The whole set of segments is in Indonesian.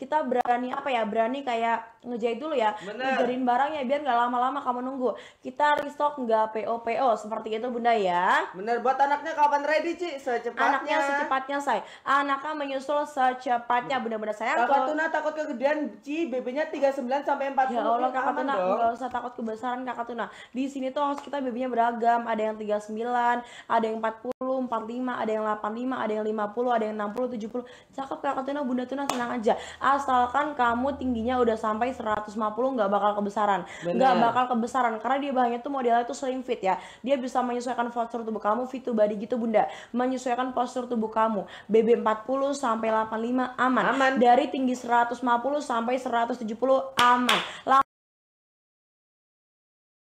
kita berani apa ya berani kayak ngejahit dulu ya Bener. ngejarin barangnya biar nggak lama-lama kamu nunggu kita restock nggak PO PO seperti itu bunda ya bener buat anaknya kapan ready cik secepatnya anaknya secepatnya say anaknya menyusul secepatnya hmm. bunda-bunda saya kakak Tuna takut kegedean Ci bebenya tiga 39 sampai 40 ya Allah kakak Tuna nggak usah takut kebesaran kakak Tuna di sini tuh harus kita bebenya beragam ada yang 39 ada yang 40 45 ada yang 85 ada yang 50 ada yang 60 70 cakep kakak Tuna bunda Tuna senang aja asalkan kamu tingginya udah sampai 150 nggak bakal kebesaran nggak bakal kebesaran karena dia bahannya tuh modelnya tuh slim fit ya dia bisa menyesuaikan postur tubuh kamu fit to body gitu bunda menyesuaikan postur tubuh kamu BB40 sampai 85 aman, aman. dari tinggi 150 sampai 170 aman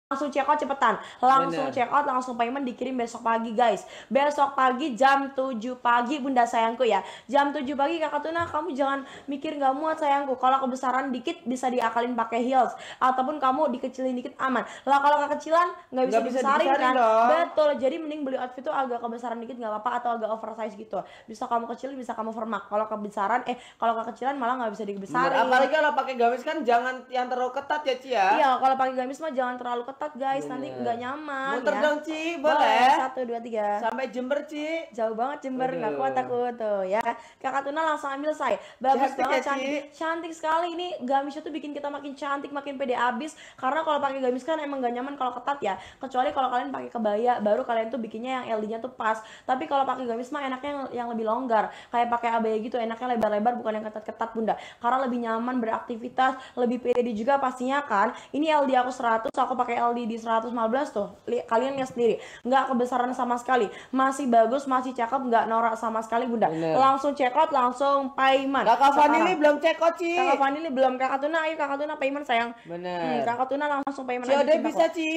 langsung check out cepetan langsung Bener. check out langsung payment dikirim besok pagi guys besok pagi jam 7 pagi bunda sayangku ya jam 7 pagi kakak tuna kamu jangan mikir nggak muat sayangku kalau kebesaran dikit bisa diakalin pakai heels ataupun kamu dikecilin dikit aman lah kalau kekecilan nggak bisa, gak bisa dibesarin, kan? dibesarin kan dong. betul jadi mending beli outfit tuh agak kebesaran dikit nggak apa-apa atau agak oversize gitu bisa kamu kecil bisa kamu format kalau kebesaran eh kalau kekecilan malah nggak bisa dibesarin Bener. apalagi kalau pakai gamis kan jangan yang terlalu ketat ya Cia ya. iya kalau pakai gamis mah jangan terlalu ketat ketat guys Bener. nanti nggak nyaman muter ya. dong Ci boleh, satu dua tiga sampai Jember Ci jauh banget Jember nggak kuat aku tuh ya kakak Tuna langsung ambil saya bagus cantik ya, banget ya, cantik cantik sekali ini gamisnya tuh bikin kita makin cantik makin pede abis karena kalau pakai gamis kan emang gak nyaman kalau ketat ya kecuali kalau kalian pakai kebaya baru kalian tuh bikinnya yang LD-nya tuh pas tapi kalau pakai gamis mah enaknya yang, yang lebih longgar kayak pakai abaya gitu enaknya lebar-lebar bukan yang ketat-ketat bunda karena lebih nyaman beraktivitas lebih pede juga pastinya kan ini LD aku 100 aku pakai penalti di 115 tuh li kalian lihat sendiri nggak kebesaran sama sekali masih bagus masih cakep nggak norak sama sekali bunda Bener. langsung check out langsung payment kakak Vanili belum check out Ci kakak Vanili belum kakak Tuna ayo kakak Tuna payment sayang Bener. Hmm, kakak Tuna langsung payment COD aja, bisa Ci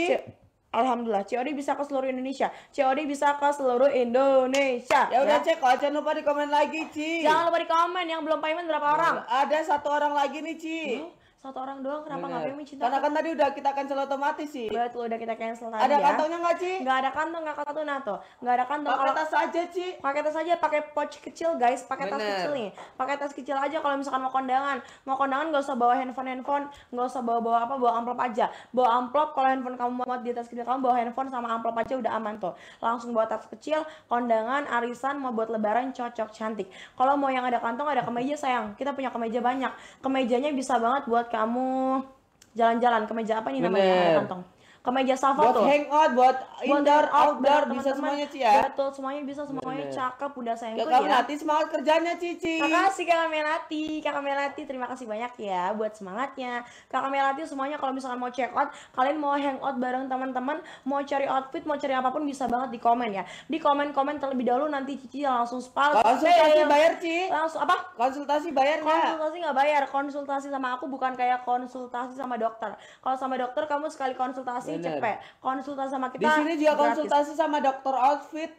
Alhamdulillah, COD bisa ke seluruh Indonesia. COD bisa ke seluruh Indonesia. Ya udah ya. cek, jangan lupa di komen lagi, Ci. Jangan lupa di komen yang belum payment berapa nah, orang. Ada satu orang lagi nih, Ci. Hmm? satu orang doang kenapa nggak pengen mencintai karena kan tadi udah kita cancel otomatis sih betul iya, udah kita cancel tadi ada ya. kantongnya nggak sih nggak ada kantong nggak kantong nato nggak ada kantong pakai tas aja sih pakai tas aja pakai pouch kecil guys pakai tas kecil nih pakai tas kecil aja kalau misalkan mau kondangan mau kondangan nggak usah bawa handphone handphone nggak usah bawa bawa apa bawa amplop aja bawa amplop kalau handphone kamu muat di tas kecil kamu bawa handphone sama amplop aja udah aman tuh langsung bawa tas kecil kondangan arisan mau buat lebaran cocok cantik kalau mau yang ada kantong ada kemeja sayang kita punya kemeja banyak kemejanya bisa banget buat kamu jalan-jalan ke meja apa nih namanya? Kantong ke meja shuffle buat tuh. hangout, buat indoor, buat outdoor, teman -teman. bisa semuanya Ci ya. Betul, semuanya bisa semuanya Bener. cakep udah sayang ya. Kakak Melati semangat kerjanya Cici. Makasih Kakak Melati, Kakak Melati terima kasih banyak ya buat semangatnya. Kakak Melati semuanya kalau misalkan mau check out, kalian mau hangout bareng teman-teman, mau cari outfit, mau cari apapun bisa banget di komen ya. Di komen-komen terlebih dahulu nanti Cici langsung spal. langsung hey, iya. bayar Ci. Langsung apa? Konsultasi bayar Konsultasi nggak bayar, konsultasi sama aku bukan kayak konsultasi sama dokter. Kalau sama dokter kamu sekali konsultasi Bener. cepet konsultasi sama kita di sini juga gratis. konsultasi sama dokter outfit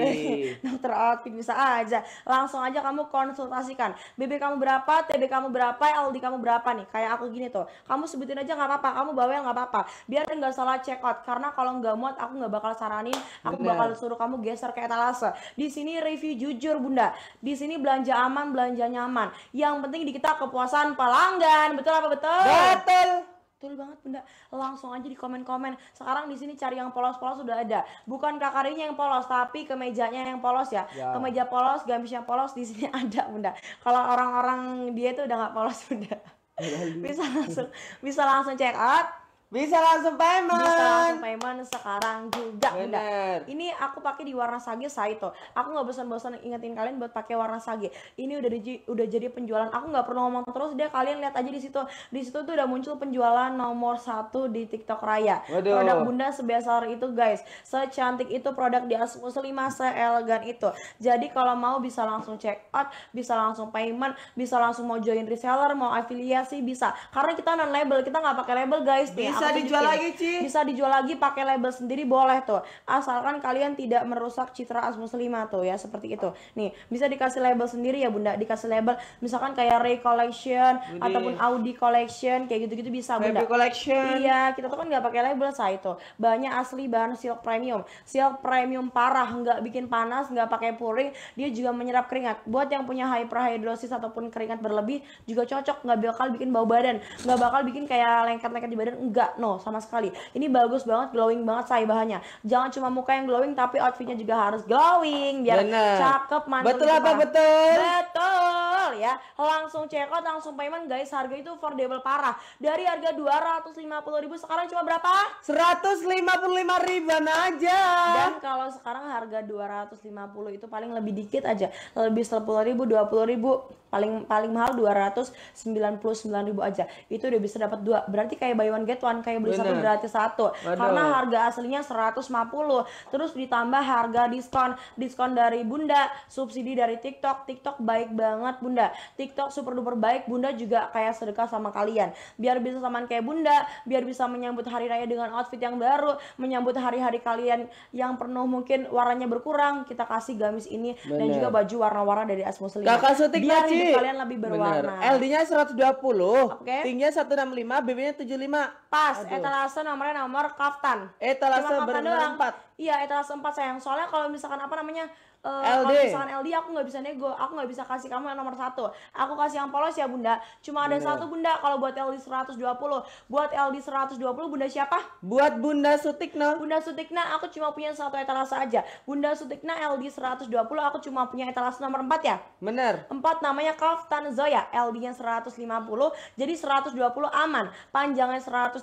dokter outfit bisa aja langsung aja kamu konsultasikan BB kamu berapa TB kamu berapa aldi kamu berapa nih kayak aku gini tuh kamu sebutin aja nggak apa-apa kamu bawel nggak apa-apa biar nggak salah check out karena kalau nggak muat aku nggak bakal saranin aku Bener. bakal suruh kamu geser kayak talase di sini review jujur bunda di sini belanja aman belanja nyaman yang penting di kita kepuasan pelanggan betul apa betul betul Betul banget Bunda. Langsung aja di komen-komen. Sekarang di sini cari yang polos-polos sudah ada. Bukan kakarinya yang polos, tapi kemejanya yang polos ya. ya. Kemeja polos, gamisnya polos di sini ada Bunda. Kalau orang-orang dia itu udah nggak polos Bunda. Iya, iya. bisa langsung bisa langsung check out bisa langsung payment. Bisa langsung payment sekarang juga. Bener. Ini aku pakai di warna sage Saito. Aku nggak bosan-bosan ingetin kalian buat pakai warna sage. Ini udah di, udah jadi penjualan. Aku nggak pernah ngomong terus dia kalian lihat aja di situ. Di situ tuh udah muncul penjualan nomor satu di TikTok Raya. Waduh. Produk Bunda sebesar itu guys. Secantik itu produk di Asmus 5 seelegan itu. Jadi kalau mau bisa langsung check out, bisa langsung payment, bisa langsung mau join reseller, mau afiliasi bisa. Karena kita non label, kita nggak pakai label guys. Bisa bisa dijual lagi Ci bisa dijual lagi pakai label sendiri boleh tuh asalkan kalian tidak merusak citra as muslimah tuh ya seperti itu nih bisa dikasih label sendiri ya bunda dikasih label misalkan kayak Ray Collection Budi. ataupun Audi Collection kayak gitu-gitu bisa bunda Baby Collection iya kita tuh kan nggak pakai label saya itu banyak asli bahan silk premium silk premium parah nggak bikin panas nggak pakai puring dia juga menyerap keringat buat yang punya hyperhidrosis ataupun keringat berlebih juga cocok nggak bakal bikin bau badan nggak bakal bikin kayak lengket-lengket di badan enggak no sama sekali ini bagus banget glowing banget saya bahannya jangan cuma muka yang glowing tapi outfitnya juga harus glowing biar Bener. cakep mantap betul gitu apa kan. betul betul ya langsung check langsung payment guys harga itu affordable parah dari harga 250 sekarang cuma berapa 155 ribuan aja dan kalau sekarang harga 250 itu paling lebih dikit aja lebih 10 ribu paling paling mahal 299.000 ribu aja itu udah bisa dapat dua berarti kayak buy one get one diskon kayak beli Bener. satu gratis satu Waduh. karena harga aslinya 150 terus ditambah harga diskon diskon dari Bunda subsidi dari TikTok TikTok baik banget Bunda TikTok super duper baik Bunda juga kayak sedekah sama kalian biar bisa samaan kayak Bunda biar bisa menyambut hari raya dengan outfit yang baru menyambut hari-hari kalian yang penuh mungkin warnanya berkurang kita kasih gamis ini Bener. dan juga baju warna-warna dari as Muslim kakak sutik biar kalian lebih berwarna LD-nya 120 okay. tingginya 165 BB-nya 75 Pak pas. Etalase nomornya nomor kaftan. Etalase berempat. Iya etalase empat sayang. Soalnya kalau misalkan apa namanya uh, kalau misalkan LD aku nggak bisa nego, aku nggak bisa kasih kamu yang nomor satu. Aku kasih yang polos ya bunda. Cuma ada Bener. satu bunda kalau buat LD 120, buat LD 120 bunda siapa? Buat bunda Sutikna. Bunda Sutikna aku cuma punya satu etalase aja. Bunda Sutikna LD 120 aku cuma punya etalase nomor 4 ya. Bener. empat namanya Kaftan Zoya ld yang 150 jadi 120 aman. Panjangnya 138,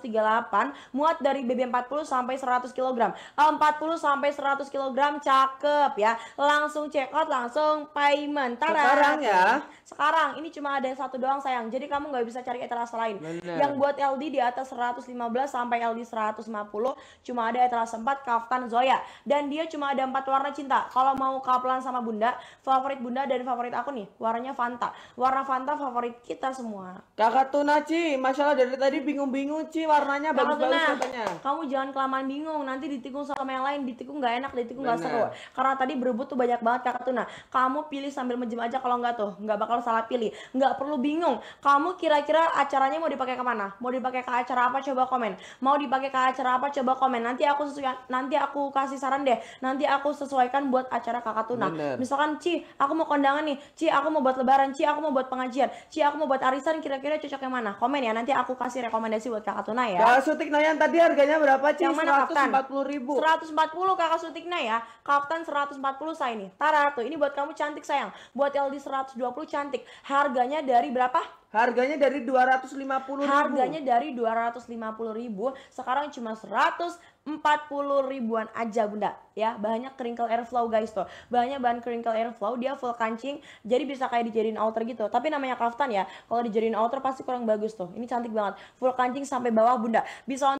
muat dari BB 40 sampai 100 kg. 40 sampai 100 kg cakep ya. Langsung check out, langsung payment. Tara. Sekarang ya. Sekarang ini cuma ada satu doang sayang. Jadi kamu nggak bisa cari etalase lain. Bener. Yang buat LD di atas 115 sampai LD 150 cuma ada etalase 4 kaftan Zoya dan dia cuma ada empat warna cinta. Kalau mau kapelan sama Bunda, favorit Bunda dan favorit aku nih warnanya Fanta. Warna Fanta favorit kita semua. Kakak Tuna Ci, masalah dari tadi bingung-bingung Ci warnanya bagus-bagus katanya. Kamu jangan kelamaan bingung, nanti ditikung sama yang lain ngapain tikung nggak enak tikung nggak seru karena tadi berebut tuh banyak banget kakak tuh nah kamu pilih sambil menjem aja kalau nggak tuh nggak bakal salah pilih nggak perlu bingung kamu kira-kira acaranya mau dipakai kemana mau dipakai ke acara apa coba komen mau dipakai ke acara apa coba komen nanti aku sesuai nanti aku kasih saran deh nanti aku sesuaikan buat acara kakak tuna Bener. misalkan Ci aku mau kondangan nih Ci aku mau buat lebaran Ci aku mau buat pengajian Ci aku mau buat arisan kira-kira cocoknya yang mana komen ya nanti aku kasih rekomendasi buat kakak tuna ya Kalau sutik Nayan tadi harganya berapa Ci? Yang mana, 140 ribu 140 kakak Sutikna ya. Kapten 140 saya ini. Tara tuh, ini buat kamu cantik sayang. Buat LD 120 cantik. Harganya dari berapa? Harganya dari 250 ribu. Harganya dari 250 ribu. Sekarang cuma 140 ribuan aja bunda. Ya, banyak crinkle airflow guys tuh. banyak bahan crinkle airflow, dia full kancing. Jadi bisa kayak dijadiin outer gitu. Tapi namanya kaftan ya. Kalau dijadiin outer pasti kurang bagus tuh. Ini cantik banget. Full kancing sampai bawah bunda. Bisa